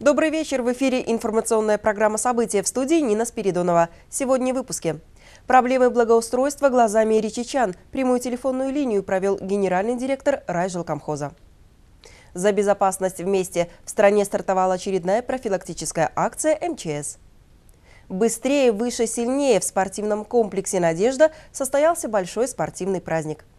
Добрый вечер. В эфире информационная программа «События» в студии Нина Спиридонова. Сегодня в выпуске. Проблемы благоустройства глазами речичан. Прямую телефонную линию провел генеральный директор райжилкомхоза. За безопасность вместе в стране стартовала очередная профилактическая акция МЧС. Быстрее, выше, сильнее в спортивном комплексе «Надежда» состоялся большой спортивный праздник –